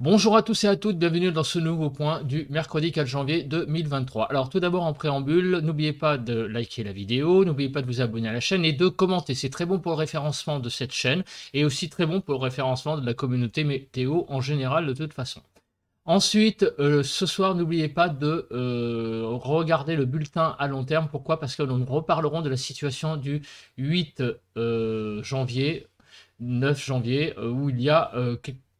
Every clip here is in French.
Bonjour à tous et à toutes, bienvenue dans ce nouveau point du mercredi 4 janvier 2023. Alors tout d'abord en préambule, n'oubliez pas de liker la vidéo, n'oubliez pas de vous abonner à la chaîne et de commenter. C'est très bon pour le référencement de cette chaîne et aussi très bon pour le référencement de la communauté météo en général de toute façon. Ensuite, euh, ce soir, n'oubliez pas de euh, regarder le bulletin à long terme. Pourquoi Parce que nous reparlerons de la situation du 8 euh, janvier, 9 janvier, où il y a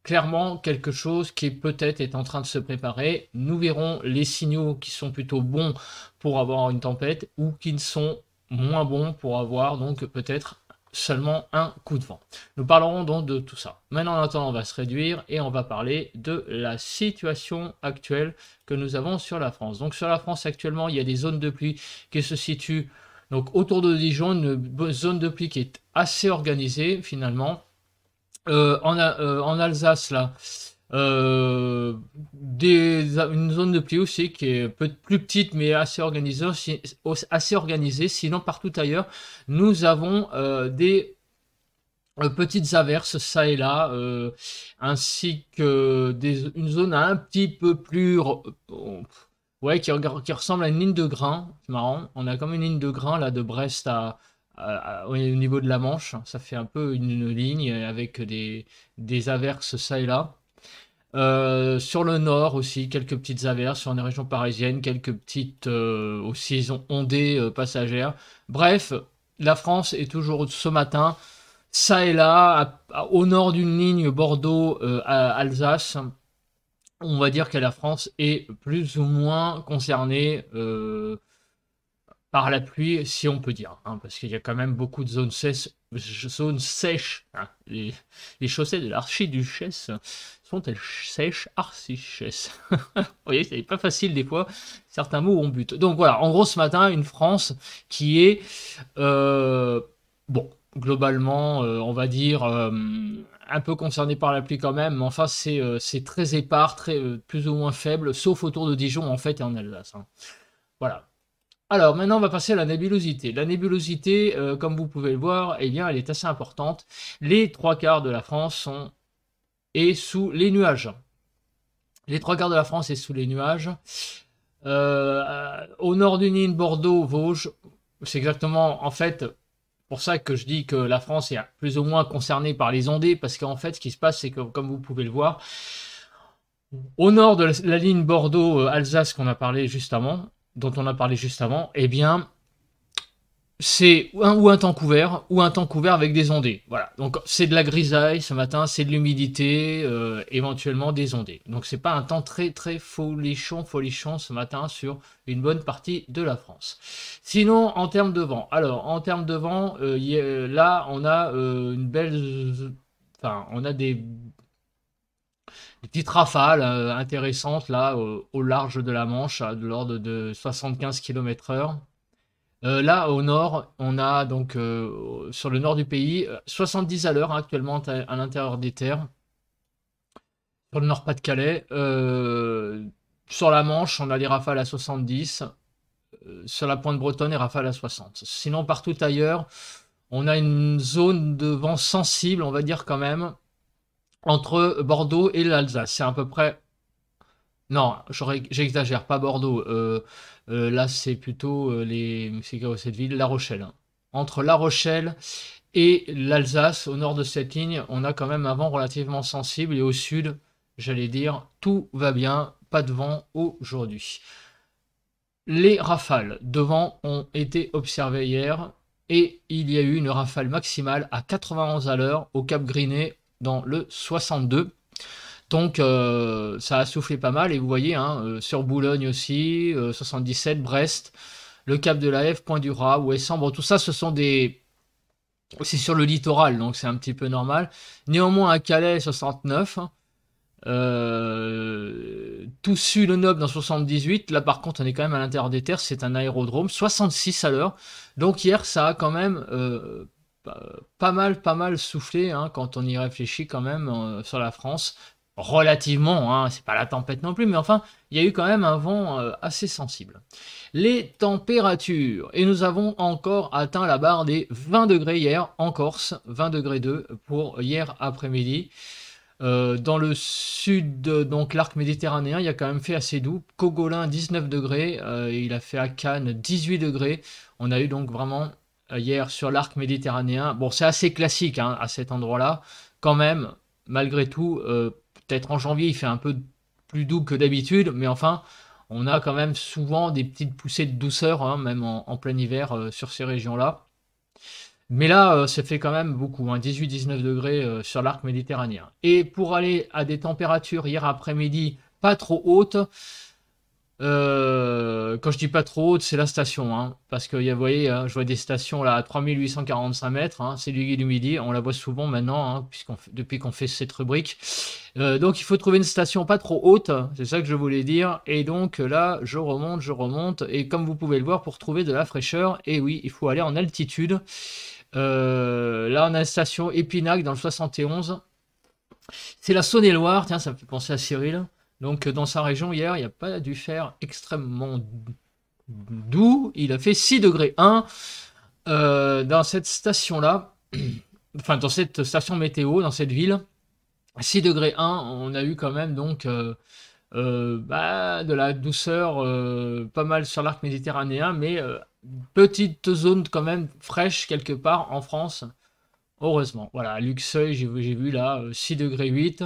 clairement quelque chose qui peut-être est en train de se préparer. Nous verrons les signaux qui sont plutôt bons pour avoir une tempête ou qui ne sont moins bons pour avoir donc peut-être seulement un coup de vent. Nous parlerons donc de tout ça. Maintenant, en on va se réduire et on va parler de la situation actuelle que nous avons sur la France. Donc sur la France actuellement, il y a des zones de pluie qui se situent donc autour de Dijon, une zone de pluie qui est assez organisée finalement euh, euh, en, Alsace, là, euh, des, une zone de pli aussi qui est plus petite mais assez organisée, assez Sinon, partout ailleurs, nous avons des petites averses ça et là, ainsi que une zone un petit peu plus... Ouais, qui, qui ressemble à une ligne de grain, c'est marrant. On a comme une ligne de grain là de Brest à, euh, au niveau de la Manche. Ça fait un peu une, ligne avec des, des, averses ça et là. Euh, sur le nord aussi, quelques petites averses. Sur les régions parisiennes, quelques petites euh, ondées passagères. Bref, la France est toujours ce matin, ça et là, au nord d'une ligne Bordeaux-Alsace. on va dire que la France est plus ou moins concernée par la pluie, si on peut dire, hein, parce qu'il y a quand même beaucoup de zones sèches. Hein, les, chaussées de l'archiduchesse sont-elles sèches Archichesse. Vous voyez, c'est pas facile des fois, certains mots ont but. Donc voilà, en gros ce matin, une France qui est, euh, bon, globalement, euh, on va dire, euh, un peu concernée par la pluie quand même, mais enfin c'est très épars, très, plus ou moins faible, sauf autour de Dijon en fait et en Alsace. Hein. Voilà, alors maintenant, on va passer à la nébulosité. La nébulosité, euh, comme vous pouvez le voir, eh bien, elle est assez importante. Les trois quarts de la France sont sous les nuages. Les trois quarts de la France est sous les nuages. Euh, au nord du ligne Bordeaux, Vosges, c'est exactement en fait pour ça que je dis que la France est plus ou moins concernée par les ondées, parce qu'en fait, ce qui se passe, c'est que comme vous pouvez le voir, au nord de la ligne Bordeaux-Alsace qu'on a parlé justement, dont on a parlé juste avant, eh bien, c'est un ou un temps couvert ou un temps couvert avec des ondées. Voilà. Donc c'est de la grisaille ce matin, c'est de l'humidité, euh, éventuellement des ondées. Donc c'est pas un temps très très folichon folichon ce matin sur une bonne partie de la France. Sinon en termes de vent, alors en termes de vent, euh, là on a euh, une belle, enfin on a des des petites rafales euh, intéressantes là au, large de la Manche, à de l'ordre de 75 km/h. Euh, là au nord, on a donc euh, sur le nord du pays 70 à l'heure hein, actuellement à l'intérieur des terres. Sur le nord Pas-de-Calais, sur la Manche, on a les rafales à 70. sur la pointe bretonne, les rafales à 60. Sinon, partout ailleurs, on a une zone de vent sensible, on va dire quand même, entre Bordeaux et l'Alsace. C'est à peu près. Non, j'exagère, pas Bordeaux. Euh, euh, là, c'est plutôt euh, les. cette ville La Rochelle. Hein. Entre La Rochelle et l'Alsace, au nord de cette ligne, on a quand même un vent relativement sensible. Et au sud, j'allais dire, tout va bien, pas de vent aujourd'hui. Les rafales de vent ont été observées hier et il y a eu une rafale maximale à 91 à l'heure au Cap Grinet, dans le 62. Donc euh, ça a soufflé pas mal et vous voyez hein, euh, sur Boulogne aussi, 77, euh, Brest, le Cap de la F, Point du Rat, Ouessant, bon tout ça ce sont des... C'est sur le littoral donc c'est un petit peu normal. Néanmoins à Calais 69, hein, tout le Noble dans 78, là par contre on est quand même à l'intérieur des terres, c'est un aérodrome, 66 à l'heure. Donc hier ça a quand même bah, pas mal, pas mal soufflé hein, quand on y réfléchit quand même euh, sur la France. Relativement, hein, c'est pas la tempête non plus, mais enfin, il y a eu quand même un vent euh, assez sensible. Les températures, et nous avons encore atteint la barre des 20 degrés hier en Corse, 20 degrés 2 pour hier après-midi. Euh, dans le sud, donc l'arc méditerranéen, il y a quand même fait assez doux. Cogolin 19 degrés, il a fait à Cannes 18 degrés. On a eu donc vraiment euh, hier sur l'arc méditerranéen. Bon, c'est assez classique hein, à cet endroit-là. Quand même, malgré tout, euh, peut-être en janvier, il fait un peu plus doux que d'habitude, mais enfin, on a quand même souvent des petites poussées de douceur, hein, même en, plein hiver, euh, sur ces régions-là. Mais là, ça fait quand même beaucoup, 18-19 hein, degrés sur l'arc méditerranéen. Et pour aller à des températures hier après-midi pas trop hautes, euh, quand je dis pas trop haute, c'est la station. Hein. parce que vous voyez, hein, je vois des stations là à 3845 mètres. Hein. c'est du midi. On la voit souvent maintenant, depuis qu'on fait cette rubrique. Euh, donc il faut trouver une station pas trop haute. C'est ça que je voulais dire. Et donc là, je remonte, je remonte. Et comme vous pouvez le voir, pour trouver de la fraîcheur, et oui, il faut aller en altitude. Euh, là, on a la station Épinac dans le 71. C'est la Saône-et-Loire. Tiens, ça me fait penser à Cyril. Donc euh, dans sa région hier, il n'y a pas dû faire extrêmement doux. Il a fait 6 degrés 1 euh, dans cette station-là, enfin dans cette station météo, dans cette ville. 6 degrés 1, on a eu quand même donc euh, bah, de la douceur pas mal sur l'arc méditerranéen, mais petite zone quand même fraîche quelque part en France. Heureusement. Voilà, Luxeuil, j'ai vu, vu, là, 6 euh, degrés 8.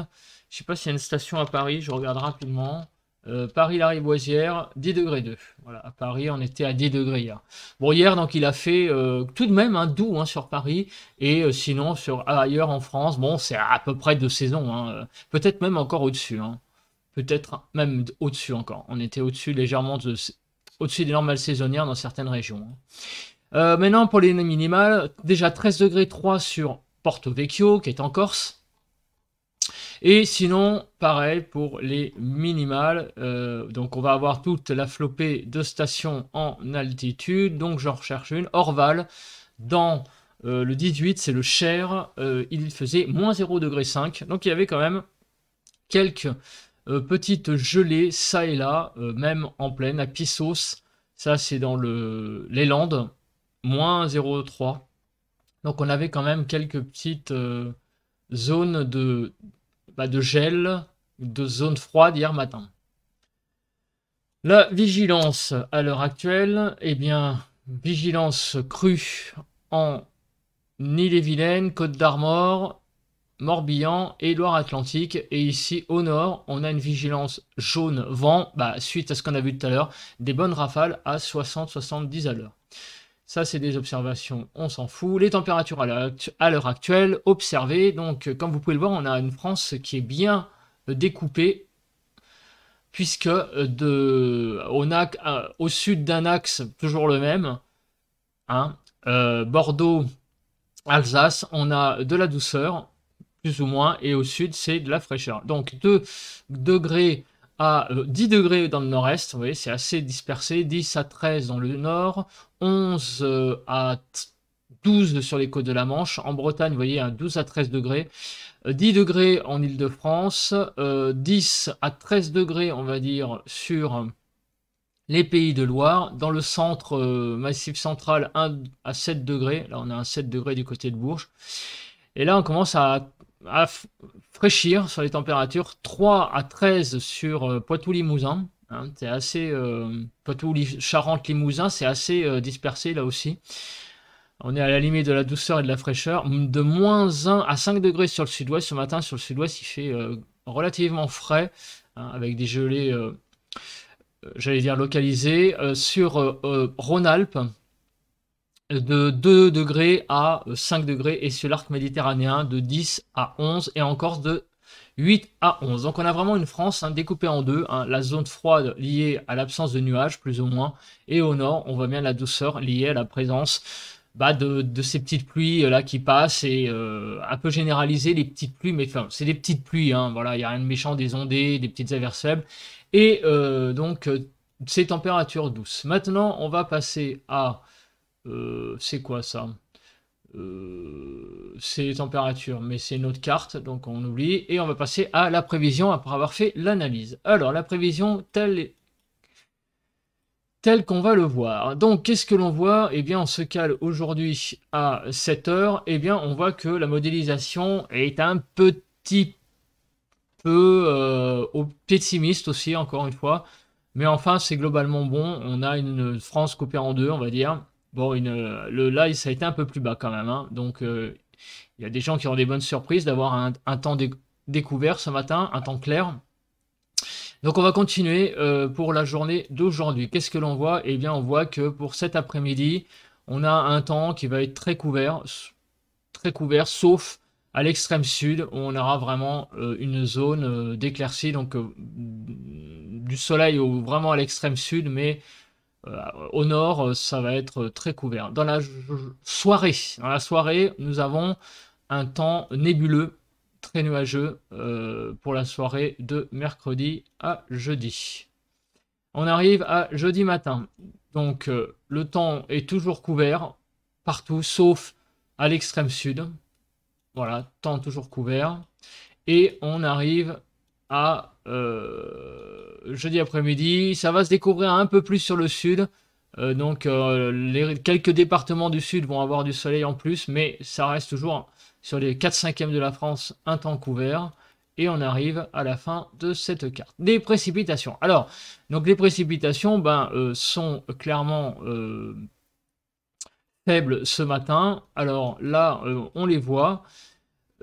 Je sais pas s'il y a une station à Paris, je regarde rapidement. Euh, Paris la Riboisière, 10 degrés 2. Voilà, à Paris, on était à 10 degrés hier. Bon, hier, donc, il a fait euh, tout de même un hein, doux hein, sur Paris et sinon sur ailleurs en France. Bon, c'est à peu près de saison, hein. peut-être même encore au-dessus. Peut-être même au-dessus encore. On était au-dessus légèrement au-dessus des normales saisonnières dans certaines régions. Euh, maintenant, pour les minimales, déjà 13 degrés 3 sur Porto Vecchio, qui est en Corse. Et sinon, pareil pour les minimales. Euh, donc, on va avoir toute la flopée de stations en altitude. Donc, j'en recherche une. Orval, dans euh, le 18, c'est le Cher. il faisait moins 0 degré 5. Donc, il y avait quand même quelques petites gelées, ça et là, même en pleine, à Pissos. Ça, c'est dans le... les Landes moins 0,3. Donc on avait quand même quelques petites euh, zones de, bah, de gel, de zones froides hier matin. La vigilance à l'heure actuelle, eh bien, vigilance crue en Ille-et-Vilaine, Côte d'Armor, Morbihan et Loire-Atlantique. Et ici, au nord, on a une vigilance jaune vent, bah, suite à ce qu'on a vu tout à l'heure, des bonnes rafales à 60-70 à l'heure. Ça, c'est des observations, on s'en fout. Les températures à l'heure actuelle, observées. Donc, euh, comme vous pouvez le voir, on a une France qui est bien euh, découpée, puisque euh, de, au sud d'un axe, toujours le même, hein, Bordeaux, Alsace, on a de la douceur, plus ou moins, et au sud, c'est de la fraîcheur. Donc, 2 degrés 10 euh, degrés dans le nord-est, vous voyez, c'est assez dispersé, 10 à 13 dans le nord, 11 euh, à 12 sur les côtes de la Manche, en Bretagne, vous voyez, 12 à 13 degrés, 10 euh, degrés en ile de france 10 à 13 degrés, on va dire, sur les pays de Loire. Dans le centre, massif central, 1 à 7 degrés, là on a un 7 degrés du côté de Bourges. Et là, on commence à à fraîchir sur les températures, 3 à 13 sur euh, Poitou-Limousin. Hein. c'est assez euh, Poitou-Charente-Limousin, c'est assez euh, dispersé là aussi. On est à la limite de la douceur et de la fraîcheur. De moins 1 à 5 degrés sur le sud-ouest. Ce matin, sur le sud-ouest, il fait relativement frais, hein, avec des gelées, j'allais dire, localisées. sur Rhône-Alpes, de 2 degrés à 5 degrés et sur l'arc méditerranéen de 10 à 11 et en Corse de 8 à 11. Donc on a vraiment une France hein, découpée en deux, hein, la zone froide liée à l'absence de nuages plus ou moins et au nord on voit bien la douceur liée à la présence bah, de, de, ces petites pluies euh, là qui passent et euh, un peu généralisées, les petites pluies, mais enfin c'est des petites pluies, hein, voilà, il n'y a rien de méchant, des ondées, des petites averses et euh, donc ces températures douces. Maintenant on va passer à euh, c'est quoi ça euh, C'est les températures, mais c'est notre carte, donc on oublie. Et on va passer à la prévision après avoir fait l'analyse. Alors, la prévision telle telle qu'on va le voir. Donc, qu'est-ce que l'on voit Eh bien, on se cale aujourd'hui à 7 heures. Eh bien, on voit que la modélisation est un petit peu euh, pessimiste aussi, encore une fois. Mais enfin, c'est globalement bon. On a une France coupée en deux, on va dire. Bon, une, euh, le live, ça a été un peu plus bas quand même. Hein. Donc, euh, il y a des gens qui ont des bonnes surprises d'avoir un, temps découvert ce matin, un temps clair. Donc, on va continuer euh, pour la journée d'aujourd'hui. Qu'est-ce que l'on voit Eh bien, on voit que pour cet après-midi, on a un temps qui va être très couvert, très couvert, sauf à l'extrême sud, où on aura vraiment une zone d'éclaircie, donc du soleil vraiment à l'extrême sud, mais euh, au nord, euh, ça va être euh, très couvert. Dans la soirée, dans la soirée, nous avons un temps nébuleux, très nuageux pour la soirée de mercredi à jeudi. On arrive à jeudi matin. Donc le temps est toujours couvert partout, sauf à l'extrême sud. Voilà, temps toujours couvert. Et on arrive à euh, jeudi après-midi. Ça va se découvrir un peu plus sur le sud. Euh, donc euh, les, quelques départements du sud vont avoir du soleil en plus, mais ça reste toujours sur les 4 5 de la France un temps couvert et on arrive à la fin de cette carte. Des précipitations. Alors, donc les précipitations ben, sont clairement faibles ce matin. Alors là, on les voit.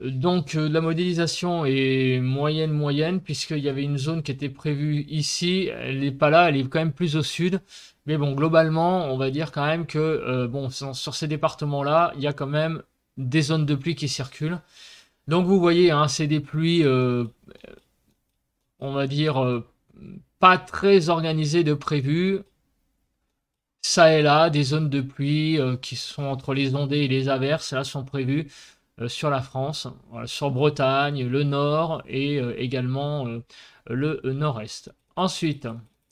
Donc euh, la modélisation est moyenne moyenne puisqu'il y avait une zone qui était prévue ici, elle n'est pas là, elle est quand même plus au sud. Mais bon, globalement, on va dire quand même que euh, bon, sur ces départements-là, il y a quand même des zones de pluie qui circulent. Donc vous voyez, hein, c'est des pluies, euh, on va dire, pas très organisées de prévues. Ça et là, des zones de pluie qui sont entre les ondées et les averses, là sont prévues. Euh, sur la France, sur Bretagne, le Nord et euh, également euh, le Nord-Est. Ensuite,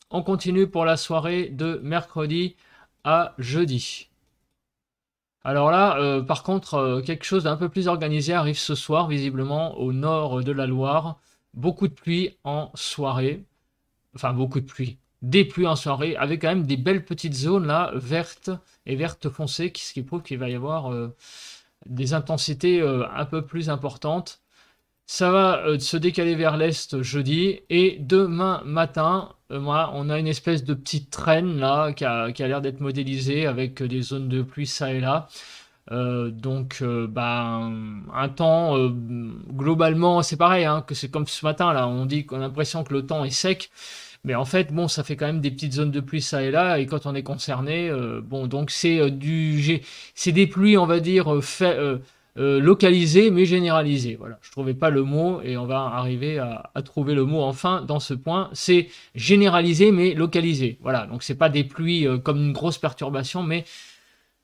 on continue pour la soirée de mercredi à jeudi. Alors là, par contre, quelque chose d'un peu plus organisé arrive ce soir, visiblement au nord de la Loire. Beaucoup de pluie en soirée. Enfin, beaucoup de pluie. Des pluies en soirée, avec quand même des belles petites zones là, vertes et vertes foncées, ce qui prouve qu'il va y avoir des intensités euh, un peu plus importantes. Ça va euh, se décaler vers l'est jeudi et demain matin, euh, on a une espèce de petite traîne là qui a, l'air d'être modélisée avec des zones de pluie ça et là. donc, ben, un temps globalement, c'est pareil, hein, que c'est comme ce matin là. On dit qu'on a l'impression que le temps est sec. Mais en fait, bon, ça fait quand même des petites zones de pluie ça et là, et quand on est concerné, euh, bon, donc c'est euh, du, c'est des pluies, on va dire, euh, localisées mais généralisées. Voilà, je trouvais pas le mot et on va arriver à, trouver le mot enfin dans ce point. C'est généralisé mais localisé. Voilà, donc c'est pas des pluies comme une grosse perturbation, mais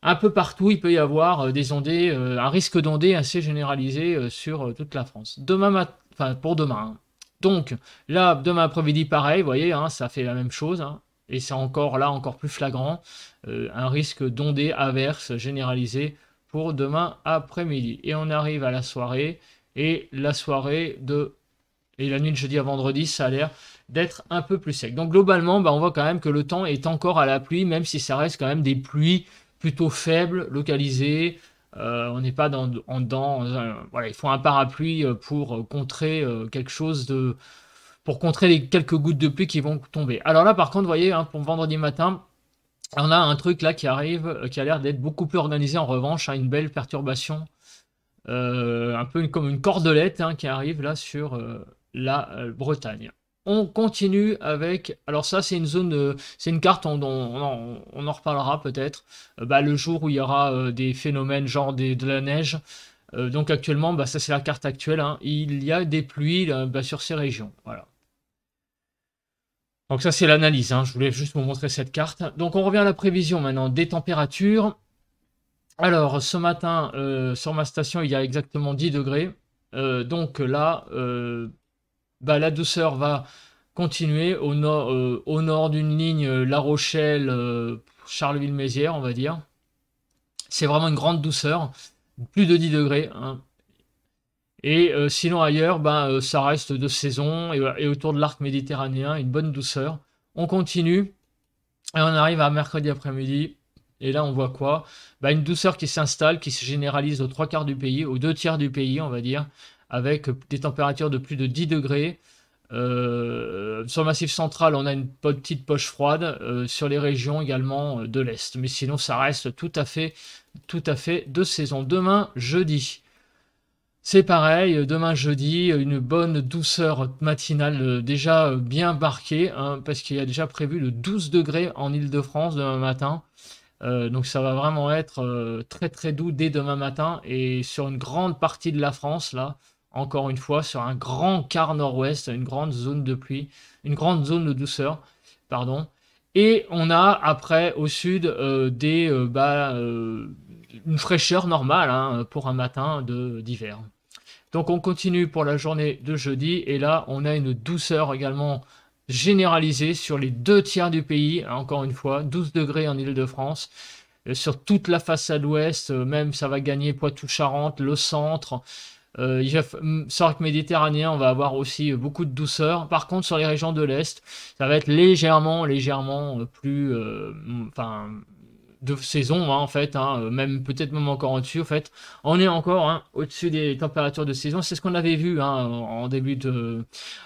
un peu partout il peut y avoir des ondées, un risque d'ondées assez généralisé sur toute la France. Demain, matin, enfin pour demain. Hein. Donc là, demain après-midi, pareil, vous voyez, hein, ça fait la même chose. Hein. et c'est encore là, encore plus flagrant, euh, un risque d'ondée averse généralisé pour demain après-midi. Et on arrive à la soirée, et la soirée de... Et la nuit de jeudi à vendredi, ça a l'air d'être un peu plus sec. Donc globalement, bah, on voit quand même que le temps est encore à la pluie, même si ça reste quand même des pluies plutôt faibles, localisées, euh, on n'est pas dans, en dans, euh, il faut un parapluie euh, pour contrer quelque chose de, pour contrer les quelques gouttes de pluie qui vont tomber. Alors là, par contre, vous voyez, hein, pour vendredi matin, on a un truc là qui arrive, qui a l'air d'être beaucoup plus organisé. En revanche, hein, une belle perturbation, un peu comme une cordelette hein, qui arrive là sur la Bretagne. On continue avec. Alors ça, c'est une zone, euh, c'est une carte. dont on, en reparlera peut-être. Euh, bah, le jour où il y aura euh, des phénomènes genre de la neige. donc actuellement, bah, ça c'est la carte actuelle. Hein. il y a des pluies bah, sur ces régions. Voilà. Donc ça c'est l'analyse. Hein. je voulais juste vous montrer cette carte. Donc on revient à la prévision maintenant des températures. Alors ce matin, sur ma station, il y a exactement 10 degrés. donc là. Bah, la douceur va continuer au nord, euh, au nord d'une ligne euh, La Rochelle, euh, Charleville-Mézières, on va dire. C'est vraiment une grande douceur, plus de 10 degrés. Hein. Et sinon ailleurs, ben, ça reste de saison et, autour de l'arc méditerranéen, une bonne douceur. On continue et on arrive à mercredi après-midi. Et là, on voit quoi ben, Une douceur qui s'installe, qui se généralise aux trois quarts du pays, aux deux tiers du pays, on va dire, avec des températures de plus de 10 degrés. Euh, sur le massif central, on a une petite poche froide, euh, sur les régions également euh, de l'Est. Mais sinon, ça reste tout à fait, tout à fait de saison. Demain, jeudi. C'est pareil, demain jeudi, une bonne douceur matinale déjà bien marquée, hein, parce qu'il y a déjà prévu le 12 degrés en Ile-de-France demain matin. donc ça va vraiment être très très doux dès demain matin et sur une grande partie de la France, là, encore une fois, sur un grand quart nord-ouest, une grande zone de pluie, une grande zone de douceur, pardon. Et on a après au sud euh, des, euh, bah, euh, une fraîcheur normale hein, pour un matin d'hiver. Donc on continue pour la journée de jeudi et là on a une douceur également généralisée sur les deux tiers du pays. Encore une fois, 12 degrés en île de france Sur toute la façade ouest, même ça va gagner Poitou-Charentes, le centre, euh, que méditerranéen, on va avoir aussi euh, beaucoup de douceur. Par contre, sur les régions de l'Est, ça va être légèrement, légèrement euh, plus, euh, enfin, de saison, hein, en fait, hein, même peut-être même encore au-dessus, en fait. On est encore hein, au-dessus des températures de saison. C'est ce qu'on avait vu hein, en, début de,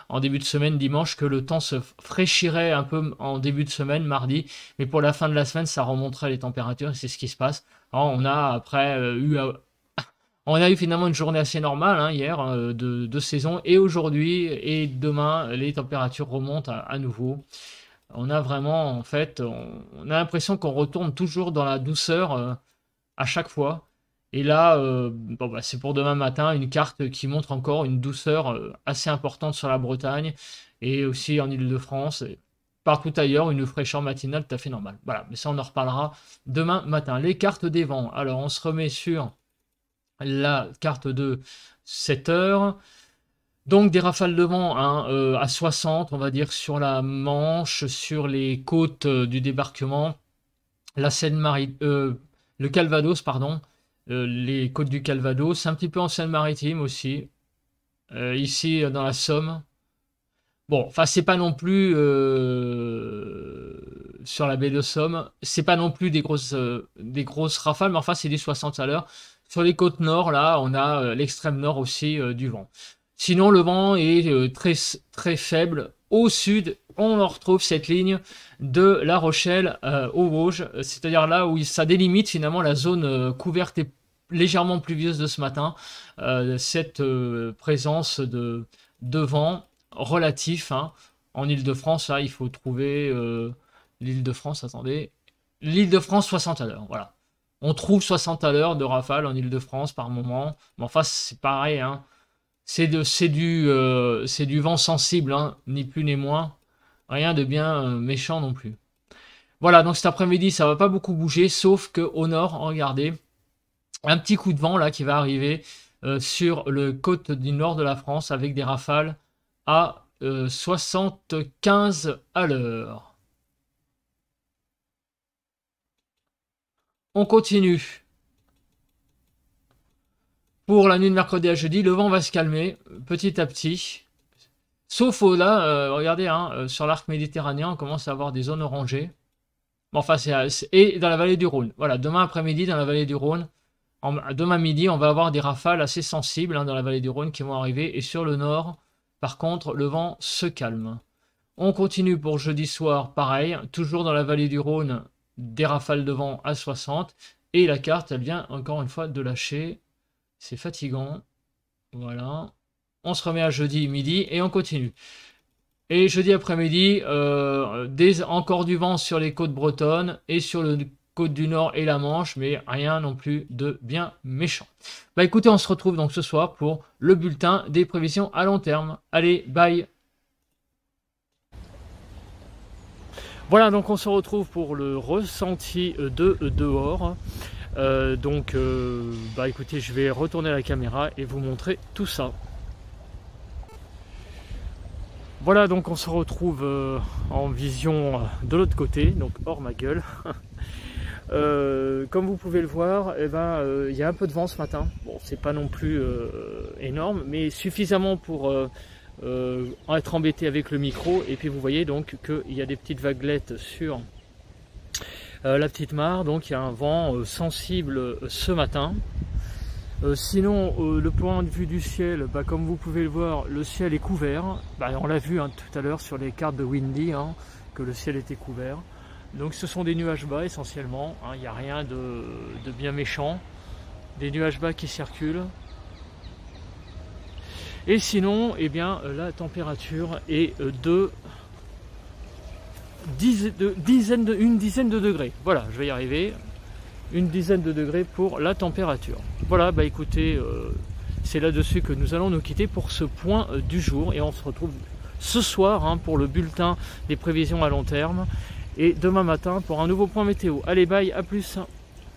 en début de semaine, dimanche, que le temps se fraîchirait un peu en début de semaine, mardi, mais pour la fin de la semaine, ça remonterait les températures, c'est ce qui se passe. Hein, on a après eu on a eu finalement une journée assez normale hein, hier euh, de, saison et aujourd'hui et demain les températures remontent à, nouveau. On a vraiment en fait, on, a l'impression qu'on retourne toujours dans la douceur euh, à chaque fois. Et là, euh, bah, c'est pour demain matin une carte qui montre encore une douceur assez importante sur la Bretagne et aussi en Ile-de-France. partout ailleurs, une fraîcheur matinale tout à fait normale. Voilà, mais ça on en reparlera demain matin. Les cartes des vents. Alors on se remet sur la carte de 7 heures. Donc des rafales de vent hein, euh, à 60, on va dire, sur la Manche, sur les côtes euh, du débarquement, la Seine-Maritime, euh, le Calvados, pardon, les côtes du Calvados, un petit peu en Seine-Maritime aussi, ici dans la Somme. Bon, enfin c'est pas non plus sur la baie de Somme, c'est pas non plus des grosses, des grosses rafales, mais enfin c'est des 60 à l'heure. Sur les côtes nord, là, on a euh, l'extrême nord aussi euh, du vent. Sinon, le vent est euh, très, très faible. Au sud, on retrouve cette ligne de La Rochelle au Rouge, Vosges, c'est-à-dire là où ça délimite finalement la zone couverte et légèrement pluvieuse de ce matin, cette présence de, vent relatif. Hein. En Ile-de-France, là, il faut trouver l'Île-de-France, attendez, l'Île-de-France 60 à l'heure, voilà. On trouve 60 à l'heure de rafale en Ile-de-France par moment. Mais face c'est pareil. Hein. C'est du, euh, du vent sensible, hein. ni plus ni moins. Rien de bien euh, méchant non plus. Voilà, donc cet après-midi, ça va pas beaucoup bouger, sauf que au nord, regardez, un petit coup de vent là qui va arriver euh, sur le côte du nord de la France avec des rafales à 75 à l'heure. On continue. Pour la nuit de mercredi à jeudi, le vent va se calmer petit à petit. Sauf au là, euh, regardez, hein, euh, sur l'arc méditerranéen, on commence à avoir des zones orangées. enfin, euh, et dans la vallée du Rhône. Voilà, demain après-midi, dans la vallée du Rhône, demain midi, on va avoir des rafales assez sensibles hein, dans la vallée du Rhône qui vont arriver. Et sur le nord, par contre, le vent se calme. On continue pour jeudi soir, pareil, toujours dans la vallée du Rhône, des rafales de vent à 60. Et la carte, elle vient encore une fois de lâcher. C'est fatigant. Voilà. On se remet à jeudi midi et on continue. Et jeudi après-midi, euh, encore du vent sur les côtes bretonnes et sur le côte du Nord et la Manche, mais rien non plus de bien méchant. Bah écoutez, on se retrouve donc ce soir pour le bulletin des prévisions à long terme. Allez, bye Voilà, donc on se retrouve pour le ressenti euh, de euh, dehors. Euh, donc, bah écoutez, je vais retourner la caméra et vous montrer tout ça. Voilà, donc on se retrouve en vision de l'autre côté, donc hors ma gueule. comme vous pouvez le voir, eh ben, il y a un peu de vent ce matin. Bon, c'est pas non plus énorme, mais suffisamment pour euh, être embêté avec le micro et puis vous voyez donc qu'il y a des petites vaguelettes sur euh, la petite mare donc il y a un vent euh, sensible ce matin sinon le point de vue du ciel bah, comme vous pouvez le voir le ciel est couvert bah, on l'a vu hein, tout à l'heure sur les cartes de Windy hein, que le ciel était couvert donc ce sont des nuages bas essentiellement hein. il n'y a rien de bien méchant des nuages bas qui circulent et sinon, eh bien, euh, la température est euh, de, de, dizaine une dizaine de degrés. Voilà, je vais y arriver. Une dizaine de degrés pour la température. Voilà, bah écoutez, euh, c'est là-dessus que nous allons nous quitter pour ce point du jour. Et on se retrouve ce soir hein, pour le bulletin des prévisions à long terme. Et demain matin pour un nouveau point météo. Allez, bye, à plus.